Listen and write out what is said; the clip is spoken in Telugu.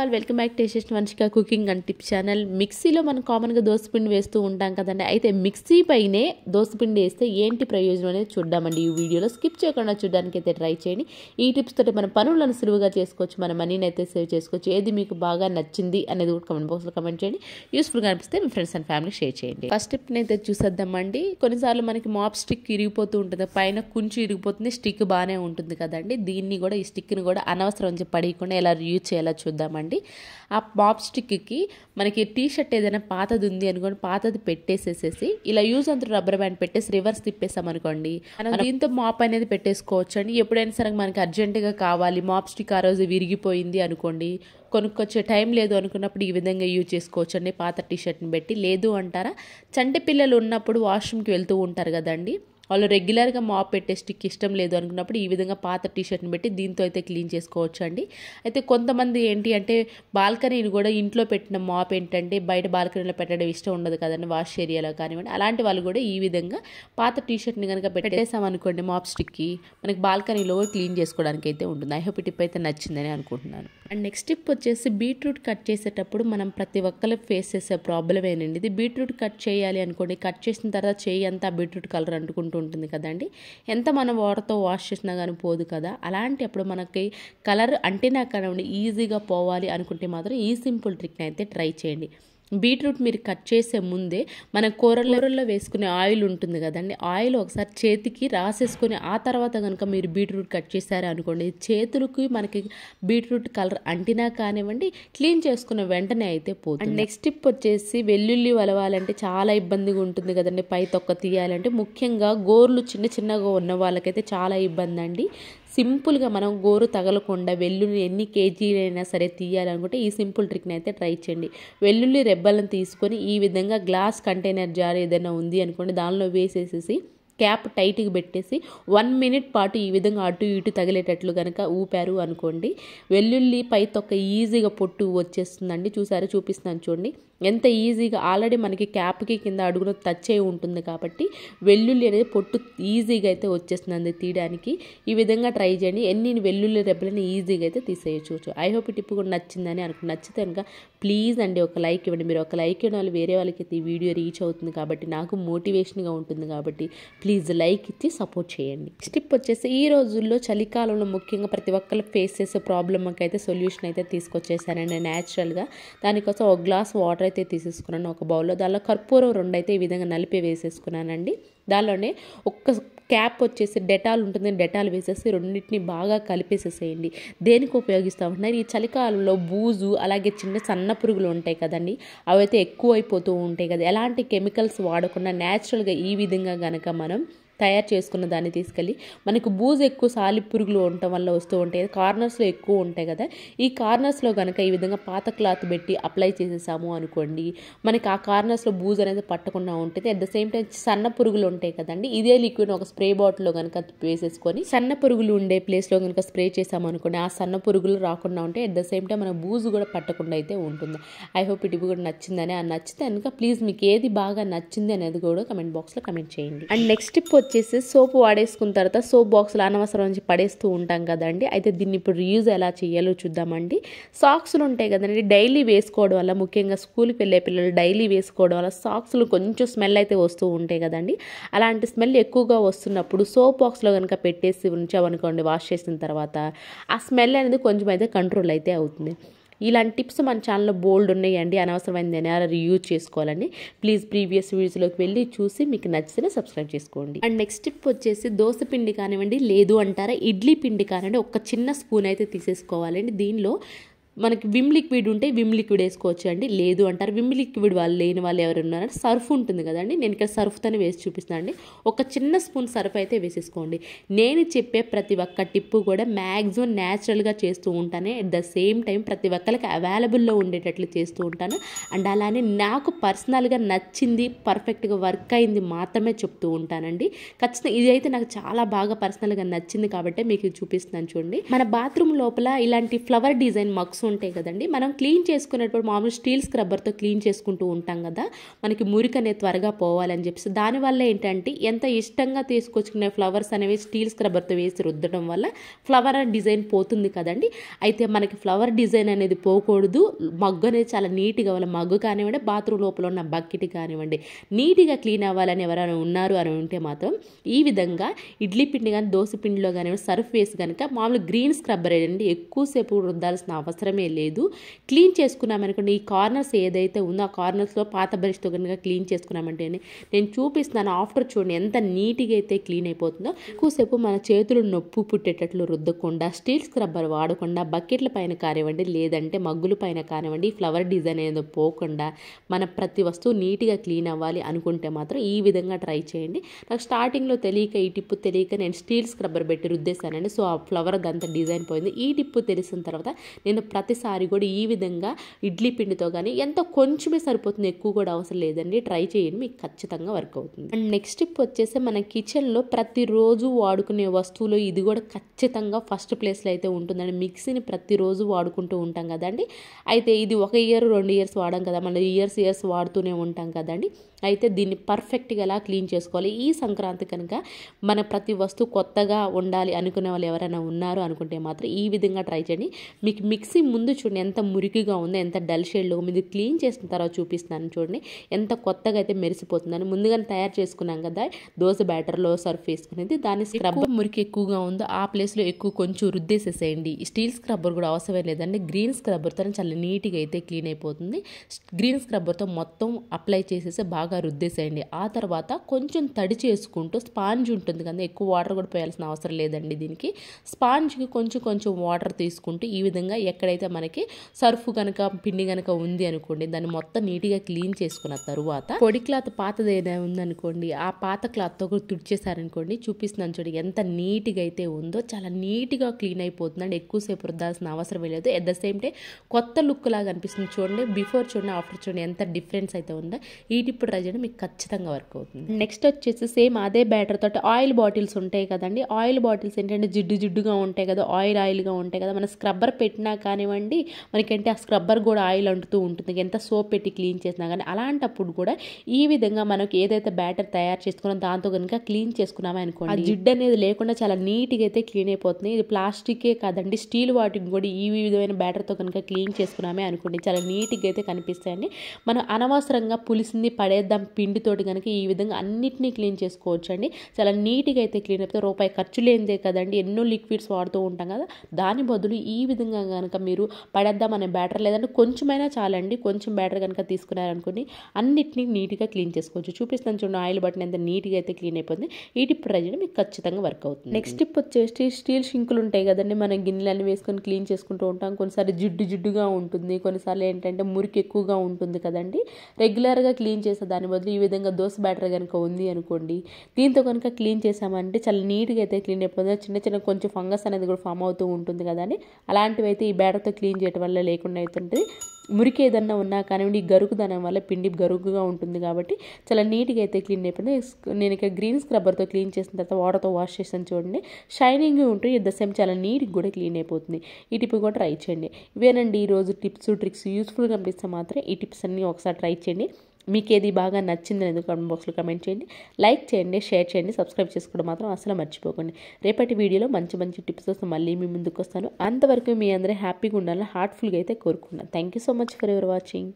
ఆల్ వెల్కమ్ బ్యాక్ టేస్ట్ మనిషిగా కుకింగ్ అండ్ టిప్ ఛానల్ మిక్సీలో మనం కామన్గా దోసపిండి వేస్తూ ఉంటాం కదండి అయితే మిక్సీ పైనే దోశపిండి వేస్తే ఏంటి ప్రయోజనం అనేది చూద్దామండి ఈ వీడియోలో స్కిప్ చేయకుండా చూడడానికి అయితే ట్రై చేయండి ఈ టిప్స్ తోటి మన పనులను సులువుగా చేసుకోవచ్చు మన మనీని అయితే సేవ్ చేసుకోవచ్చు ఏది మీకు బాగా నచ్చింది అనేది కూడా కమెంట్ బాక్స్లో కమెంట్ చేయండి యూస్ఫుల్గా అనిపిస్తే మీ ఫ్రెండ్స్ అండ్ ఫ్యామిలీ షేర్ చేయండి ఫస్ట్ టిప్ని అయితే చూసేద్దామండి కొన్నిసార్లు మనకి మాప్ స్టిక్ ఇరిగిపోతూ ఉంటుంది పైన కుంచి ఇరిగిపోతుంది స్టిక్ బాగానే ఉంటుంది కదండి దీన్ని కూడా ఈ స్టిక్ని కూడా అనవసరం పడేయకుండా ఎలా యూజ్ చేయాలో చూద్దామండి చేసుకోండి ఆ పాప్ స్టిక్కి మనకి టీ షర్ట్ ఏదైనా పాతది ఉంది అనుకోండి పాతది పెట్టేసేసేసి ఇలా యూజ్ అంతా రబ్బర్ బ్యాండ్ పెట్టేసి రివర్స్ తిప్పేస్తాం అనుకోండి మనం దీంతో మాప్ అనేది పెట్టేసుకోవచ్చు అండి ఎప్పుడైనా సరే మనకి అర్జెంటుగా కావాలి మాప్ స్టిక్ ఆ రోజు విరిగిపోయింది అనుకోండి కొనుక్కొచ్చే టైం లేదు అనుకున్నప్పుడు ఈ విధంగా యూజ్ చేసుకోవచ్చు అండి పాత టీ షర్ట్ని పెట్టి లేదు అంటారా చంటి పిల్లలు ఉన్నప్పుడు వాష్రూమ్కి వెళ్తూ ఉంటారు కదండి వాళ్ళు రెగ్యులర్గా మాప్ పెట్టే స్టిక్ ఇష్టం లేదు అనుకున్నప్పుడు ఈ విధంగా పాత టీషర్ట్ని పెట్టి దీంతో అయితే క్లీన్ చేసుకోవచ్చు అండి అయితే కొంతమంది ఏంటి అంటే బాల్కనీని కూడా ఇంట్లో పెట్టిన మాప్ ఏంటంటే బయట బాల్కనీలో పెట్టడం ఇష్టం ఉండదు కదండి వాష్ ఏరియాలో కానివ్వండి అలాంటి వాళ్ళు కూడా ఈ విధంగా పాత టీషర్ట్ని కనుక పెట్టేసాం అనుకోండి మాప్ స్టిక్కి మనకి బాల్కనీలో క్లీన్ చేసుకోవడానికి అయితే ఉంటుంది ఐ హోప్ టిప్ అయితే నచ్చిందని అనుకుంటున్నాను అండ్ నెక్స్ట్ టిప్ వచ్చేసి బీట్రూట్ కట్ చేసేటప్పుడు మనం ప్రతి ఒక్కరు ఫేస్ చేసే ప్రాబ్లం ఏంటండి ఇది బీట్రూట్ కట్ చేయాలి అనుకోండి కట్ చేసిన తర్వాత చేయి అంతా బీట్రూట్ కలర్ అంటుకుంటుంది ఉంటుంది కదండి ఎంత మనం వాటర్తో వాష్ చేసినా కానీ పోదు కదా అలాంటి అప్పుడు మనకి కలర్ అంటే నాకు ఈజీగా పోవాలి అనుకుంటే మాత్రం ఈ సింపుల్ ట్రిక్ని అయితే ట్రై చేయండి బీట్రూట్ మీరు కట్ చేసే ముందే మన కూరల్లో వేసుకునే ఆయిల్ ఉంటుంది కదండి ఆయిల్ ఒకసారి చేతికి రాసేసుకొని ఆ తర్వాత కనుక మీరు బీట్రూట్ కట్ చేశారు అనుకోండి చేతులకి మనకి బీట్రూట్ కలర్ అంటినా కానివ్వండి క్లీన్ చేసుకున్న వెంటనే అయితే పోతుంది నెక్స్ట్ టిప్ వచ్చేసి వెల్లుల్లి వలవాలంటే చాలా ఇబ్బందిగా ఉంటుంది కదండి పై తొక్క తీయాలంటే ముఖ్యంగా గోర్లు చిన్న చిన్నగా ఉన్న వాళ్ళకైతే చాలా ఇబ్బంది అండి సింపుల్గా మనం గోరు తగలకుండా వెల్లుల్లి ఎన్ని కేజీలైనా సరే తీయాలనుకుంటే ఈ సింపుల్ ట్రిక్ని అయితే ట్రై చేయండి వెల్లుల్లి రెబ్బలను తీసుకొని ఈ విధంగా గ్లాస్ కంటైనర్ జార్ ఏదైనా ఉంది అనుకోండి దానిలో వేసేసేసి క్యాప్ టైట్గా పెట్టేసి వన్ మినిట్ పాటు ఈ విధంగా అటు ఇటు తగిలేటట్లు కనుక ఊపారు అనుకోండి వెల్లుల్లి పై తొక్క ఈజీగా పొట్టు వచ్చేస్తుందండి చూసారా చూపిస్తాను చూడండి ఎంత ఈజీగా ఆల్రెడీ మనకి క్యాప్కి కింద అడుగున టచ్ అయి ఉంటుంది కాబట్టి వెల్లుల్లి అనేది పొట్టు ఈజీగా అయితే వచ్చేస్తుంది తీయడానికి ఈ విధంగా ట్రై చేయండి ఎన్ని వెల్లుల్లి రెబ్బలని ఈజీగా అయితే తీసేయచ్చు ఐ హోప్ ఈ టిప్ కూడా నచ్చిందని అనుకు నచ్చితే కనుక ప్లీజ్ అండి ఒక లైక్ ఇవ్వండి మీరు ఒక లైక్ ఇవ్వడం వల్ల వేరే వాళ్ళకి ఈ వీడియో రీచ్ అవుతుంది కాబట్టి నాకు మోటివేషన్గా ఉంటుంది కాబట్టి ప్లీజ్ లైక్ ఇచ్చి సపోర్ట్ చేయండి స్టిప్ వచ్చేసి ఈ రోజుల్లో చలికాలంలో ముఖ్యంగా ప్రతి ఒక్కరు ఫేస్ చేసే ప్రాబ్లమ్కి అయితే సొల్యూషన్ అయితే తీసుకొచ్చేసానండి న్యాచురల్గా దానికోసం ఒక గ్లాస్ వాటర్ అయితే తీసేసుకున్నాను ఒక బౌల్లో దానిలో కర్పూరం రెండు అయితే ఈ విధంగా నలిపి వేసేసుకున్నానండి దానిలోనే ఒక్క క్యాప్ వచ్చేసి డెటాల్ ఉంటుంది డెటాల్ వేసేసి రెండింటిని బాగా కలిపేసేసేయండి దేనికి ఉపయోగిస్తామంటున్నారు ఈ చలికాలంలో బూజు అలాగే చిన్న సన్న పురుగులు ఉంటాయి కదండి అవైతే ఎక్కువైపోతూ ఉంటాయి కదా ఎలాంటి కెమికల్స్ వాడకుండా న్యాచురల్గా ఈ విధంగా కనుక మనం తయారు చేసుకున్న దాన్ని తీసుకెళ్ళి మనకు బూజు ఎక్కువ సాలి పురుగులు ఉండటం వల్ల వస్తూ ఉంటాయి కార్నర్స్లో ఎక్కువ ఉంటాయి కదా ఈ కార్నర్స్లో కనుక ఈ విధంగా పాత క్లాత్ పెట్టి అప్లై చేసేసాము అనుకోండి మనకి ఆ కార్నర్స్లో బూజు అనేది పట్టకుండా ఉంటుంది అట్ ద సేమ్ టైం సన్న పురుగులు ఉంటాయి కదండి ఇదే లిక్విడ్ ఒక స్ప్రే బాటిల్లో కనుక వేసేసుకొని సన్న పురుగులు ఉండే ప్లేస్లో కనుక స్ప్రే చేసాము అనుకోండి ఆ సన్న పురుగులు రాకుండా ఉంటే అట్ ద సేమ్ టైం మన బూజు కూడా పట్టకుండా అయితే ఉంటుంది ఐ హోప్ ఇటు కూడా నచ్చిందని ఆ నచ్చితే కనుక ప్లీజ్ మీకు ఏది బాగా నచ్చింది అనేది కూడా కమెంట్ బాక్స్లో కమెంట్ చేయండి అండ్ నెక్స్ట్ ఇప్పుడు వచ్చేసి సోప్ వాడేసుకున్న తర్వాత సోప్ బాక్స్లో అనవసరం నుంచి పడేస్తూ ఉంటాం కదండి అయితే దీన్ని ఇప్పుడు రీయూజ్ ఎలా చేయాలో చూద్దామండి సాక్స్లు ఉంటాయి కదండి డైలీ వేసుకోవడం వల్ల ముఖ్యంగా స్కూల్కి వెళ్ళే పిల్లలు డైలీ వేసుకోవడం వల్ల సాక్స్లు కొంచెం స్మెల్ అయితే వస్తూ ఉంటాయి కదండి అలాంటి స్మెల్ ఎక్కువగా వస్తున్నప్పుడు సోప్ బాక్స్లో కనుక పెట్టేసి ఉంచామనుకోండి వాష్ చేసిన తర్వాత ఆ స్మెల్ అనేది కొంచెం అయితే కంట్రోల్ అయితే అవుతుంది ఇలాంటి టిప్స్ మన ఛానల్లో బోల్డ్ ఉన్నాయండి అనవసరమైన దినాలు రియూజ్ చేసుకోవాలండి ప్లీజ్ ప్రీవియస్ వీడియోస్లోకి వెళ్ళి చూసి మీకు నచ్చితే సబ్స్క్రైబ్ చేసుకోండి అండ్ నెక్స్ట్ టిప్ వచ్చేసి దోశ పిండి కానివ్వండి లేదు అంటారా ఇడ్లీ పిండి కానివ్వండి ఒక చిన్న స్పూన్ అయితే తీసేసుకోవాలండి దీనిలో మనకి విమ్ లిక్విడ్ ఉంటే విమ్ లిక్విడ్ వేసుకోవచ్చు అండి లేదు అంటారు విమ్ లిక్విడ్ వాళ్ళు లేని వాళ్ళు ఎవరు ఉన్నారంటే సర్ఫ్ ఉంటుంది కదండి నేను ఇక్కడ సర్ఫ్తోనే వేసి చూపిస్తాను అండి ఒక చిన్న స్పూన్ సర్ఫ్ అయితే వేసేసుకోండి నేను చెప్పే ప్రతి ఒక్క టిప్పు కూడా మ్యాక్సిమం న్యాచురల్గా చేస్తూ ఉంటాను అట్ ద సేమ్ టైం ప్రతి ఒక్కరికి అవైలబుల్లో ఉండేటట్లు చేస్తూ ఉంటాను అండ్ అలానే నాకు పర్సనల్గా నచ్చింది పర్ఫెక్ట్గా వర్క్ అయింది మాత్రమే చెప్తూ ఉంటానండి ఖచ్చితంగా ఇది అయితే నాకు చాలా బాగా పర్సనల్గా నచ్చింది కాబట్టి మీకు చూపిస్తున్నాను చూడండి మన బాత్రూమ్ లోపల ఇలాంటి ఫ్లవర్ డిజైన్ మగ్స్ ఉంటాయి కదండి మనం క్లీన్ చేసుకునేటప్పుడు మామూలు స్టీల్ స్క్రబ్బర్తో క్లీన్ చేసుకుంటూ ఉంటాం కదా మనకి మురికి అనేది త్వరగా పోవాలని చెప్పేసి దానివల్ల ఏంటంటే ఎంత ఇష్టంగా తీసుకొచ్చుకునే ఫ్లవర్స్ అనేవి స్టీల్ స్క్రబ్బర్తో వేసి రుద్దడం వల్ల ఫ్లవర్ డిజైన్ పోతుంది కదండి అయితే మనకి ఫ్లవర్ డిజైన్ అనేది పోకూడదు మగ్గు అనేది చాలా నీట్గా వాళ్ళ మగ్గు కానివ్వండి బాత్రూమ్ లోపల ఉన్న బకెట్ కానివ్వండి నీట్గా క్లీన్ అవ్వాలని ఎవరైనా ఉన్నారు అని ఉంటే మాత్రం ఈ విధంగా ఇడ్లీ పిండి కానీ దోశ పిండిలో కానివ్వండి సర్ఫ్ వేసి కనుక మామూలు గ్రీన్ స్క్రబ్బర్ ఏంటంటే ఎక్కువసేపు రుద్దాల్సిన అవసరం అవసరమే లేదు క్లీన్ చేసుకున్నామనుకోండి ఈ కార్నర్స్ ఏదైతే ఉందో ఆ కార్నర్స్లో పాత బ్రష్తో కనుక క్లీన్ చేసుకున్నామంటే నేను చూపిస్తున్నాను ఆఫ్టర్ చూడండి ఎంత నీట్గా అయితే క్లీన్ అయిపోతుందో ఎక్కువసేపు మన చేతులు నొప్పు పుట్టేటట్లు రుద్దకుండా స్టీల్ స్క్రబ్బర్ వాడకుండా బకెట్ల పైన కానివ్వండి లేదంటే మగ్గుల పైన కానివ్వండి ఫ్లవర్ డిజైన్ ఏదో పోకుండా మన ప్రతి వస్తువు నీట్గా క్లీన్ అవ్వాలి అనుకుంటే మాత్రం ఈ విధంగా ట్రై చేయండి నాకు స్టార్టింగ్లో తెలియక ఈ టిప్పు తెలియక నేను స్టీల్ స్క్రబ్బర్ పెట్టి రుద్దేశానండి సో ఆ ఫ్లవర్ అంత డిజైన్ పోయింది ఈ టిప్పు తెలిసిన తర్వాత నేను ప్రతి ప్రతిసారి కూడా ఈ విధంగా ఇడ్లీ పిండితో కానీ ఎంత కొంచెమే సరిపోతుంది ఎక్కువ కూడా అవసరం లేదండి ట్రై చేయండి మీకు ఖచ్చితంగా వర్క్ అవుతుంది అండ్ నెక్స్ట్ టిప్ వచ్చేసి మన కిచెన్లో ప్రతిరోజు వాడుకునే వస్తువులు ఇది కూడా ఖచ్చితంగా ఫస్ట్ ప్లేస్లో అయితే ఉంటుందండి మిక్సీని ప్రతిరోజు వాడుకుంటూ ఉంటాం కదండి అయితే ఇది ఒక ఇయర్ రెండు ఇయర్స్ వాడడం కదా మన ఇయర్స్ ఇయర్స్ వాడుతూనే ఉంటాం కదండి అయితే దీన్ని పర్ఫెక్ట్గా ఎలా క్లీన్ చేసుకోవాలి ఈ సంక్రాంతి కనుక మన ప్రతి వస్తువు కొత్తగా ఉండాలి అనుకునే వాళ్ళు ఎవరైనా ఉన్నారు అనుకుంటే మాత్రం ఈ విధంగా ట్రై చేయండి మీకు మిక్సీ ముందు చూడండి ఎంత మురికిగా ఉందో ఎంత డల్ షేడ్లో మీరు క్లీన్ చేసిన తర్వాత చూపిస్తున్నాను చూడండి ఎంత కొత్తగా అయితే మెరిసిపోతుందని ముందుగానే తయారు చేసుకున్నాం కదా దోశ బ్యాటర్లో సర్ఫ్ వేసుకునేది దాని స్క్రబ్బర్ మురికి ఎక్కువగా ఉందో ఆ ప్లేస్లో ఎక్కువ కొంచెం రుద్దేసేసేయండి స్టీల్ స్క్రబ్బర్ కూడా అవసరం లేదండి గ్రీన్ స్క్రబ్బర్తో చాలా నీట్గా అయితే క్లీన్ అయిపోతుంది గ్రీన్ స్క్రబ్బర్తో మొత్తం అప్లై చేసేసి బాగా రుద్దేసేయండి ఆ తర్వాత కొంచెం తడి చేసుకుంటూ స్పాంజ్ ఉంటుంది కదా ఎక్కువ వాటర్ కూడా పోయాల్సిన అవసరం లేదండి దీనికి స్పాంజ్కి కొంచెం కొంచెం వాటర్ తీసుకుంటూ ఈ విధంగా ఎక్కడైతే ఏదైతే మనకి సర్ఫ్ కనుక పిండి కనుక ఉంది అనుకోండి దాన్ని మొత్తం నీట్గా క్లీన్ చేసుకున్న తర్వాత పొడి క్లాత్ పాతది ఏదైనా ఉందనుకోండి ఆ పాత క్లాత్తో కూడా తుడిచేసారనుకోండి చూపిస్తున్నాను చూడండి ఎంత నీట్గా అయితే ఉందో చాలా నీట్గా క్లీన్ అయిపోతుందండి ఎక్కువసేపు రుద్దాల్సిన అవసరం లేదు ఎట్ ద సేమ్ టైం కొత్త లుక్ లాగా అనిపిస్తుంది చూడండి బిఫోర్ చూడండి ఆఫ్టర్ చూడండి ఎంత డిఫరెన్స్ అయితే ఉందో ఈ టిప్పు ట్రై చేయడం మీకు ఖచ్చితంగా వర్క్ అవుతుంది నెక్స్ట్ వచ్చేసి సేమ్ అదే బ్యాటర్ తోటి ఆయిల్ బాటిల్స్ ఉంటాయి కదండి ఆయిల్ బాటిల్స్ ఏంటంటే జిడ్డు జిడ్డుగా ఉంటాయి కదా ఆయిల్ ఆయిల్గా ఉంటాయి కదా మన స్క్రబ్బర్ పెట్టినా కానీ కానివ్వండి మనకేంటి ఆ స్క్రబ్బర్ కూడా ఆయిల్ అంటుతూ ఉంటుంది ఎంత సోప్ పెట్టి క్లీన్ చేసినా కానీ అలాంటప్పుడు కూడా ఈ విధంగా మనకి ఏదైతే బ్యాటర్ తయారు చేసుకున్నాం దాంతో కనుక క్లీన్ చేసుకున్నామా అనుకోండి ఆ జిడ్ అనేది లేకుండా చాలా నీట్గా అయితే క్లీన్ అయిపోతుంది ఇది ప్లాస్టికే కాదండి స్టీల్ వాటికి కూడా ఈ విధమైన బ్యాటర్తో కనుక క్లీన్ చేసుకున్నామే అనుకోండి చాలా నీట్గా అయితే కనిపిస్తాయండి మనం అనవసరంగా పులిసింది పడేద్దాం పిండితోటి కనుక ఈ విధంగా అన్నిటినీ క్లీన్ చేసుకోవచ్చు అండి చాలా నీట్గా అయితే క్లీన్ అయిపోతే రూపాయి ఖర్చు లేనిదే కదండి ఎన్నో లిక్విడ్స్ వాడుతూ ఉంటాం కదా దాని బదులు ఈ విధంగా కనుక మీరు మీరు పడేద్దామనే బ్యాటర్ లేదంటే కొంచెమైనా చాలండి కొంచెం బ్యాటర్ కనుక తీసుకున్నారనుకోండి అన్నిటినీ నీట్గా క్లీన్ చేసుకోవచ్చు చూపిస్తాను చూడండి ఆయిల్ బట్టన్ ఎంత నీట్గా అయితే క్లీన్ అయిపోతుంది ఈ టిప్ మీకు ఖచ్చితంగా వర్క్ అవుతుంది నెక్స్ట్ టిప్ వచ్చేసి స్టీల్ షింకులు ఉంటాయి కదండి మనం గిన్నెలన్నీ వేసుకొని క్లీన్ చేసుకుంటూ ఉంటాం కొన్నిసార్లు జిడ్డు జిడ్డుగా ఉంటుంది కొన్నిసార్లు ఏంటంటే మురికి ఎక్కువగా ఉంటుంది కదండి రెగ్యులర్గా క్లీన్ చేసే దాని బదులు ఈ విధంగా దోశ బ్యాటర్ కనుక ఉంది అనుకోండి దీంతో కనుక క్లీన్ చేసామంటే చాలా నీట్గా అయితే క్లీన్ అయిపోతుంది చిన్న చిన్న కొంచెం ఫంగస్ అనేది కూడా ఫామ్ అవుతూ ఉంటుంది కదండి అలాంటివి అయితే ఈ బ్యాటర్ జాగ్రత్తగా క్లీన్ చేయడం వల్ల లేకుండా అవుతుంటుంది మురికి ఏదన్నా ఉన్నా కానివ్వండి గరుగుదనం వల్ల పిండి గరుకుగా ఉంటుంది కాబట్టి చాలా నీట్గా అయితే క్లీన్ అయిపోయింది నేను ఇక గ్రీన్ స్క్రబ్బర్తో క్లీన్ చేసిన తర్వాత వాటర్తో వాష్ చేసాను చూడండి షైనింగ్ ఉంటుంది ఎట్ ద సేమ్ చాలా నీట్గా కూడా క్లీన్ అయిపోతుంది ఈ టిప్ కూడా ట్రై చేయండి ఇవేనండి ఈరోజు టిప్స్ ట్రిక్స్ యూస్ఫుల్గా అనిపిస్తే మాత్రం ఈ టిప్స్ అన్నీ ఒకసారి ట్రై చేయండి మీకు ఏది బాగా నచ్చింది అనేది కామెంట్ బాక్స్లో కమెంట్ చేయండి లైక్ చేయండి షేర్ చేయండి సబ్స్క్రైబ్ చేసుకోవడం మాత్రం అసలు మర్చిపోకండి రేపటి వీడియోలో మంచి మంచి టిప్స్ కోసం మళ్ళీ మీ ముందుకు వస్తాను అంతవరకు మీ అందరూ హ్యాపీగా ఉండాలని హార్ట్ఫుల్గా అయితే కోరుకున్నాను thank so much for ever watching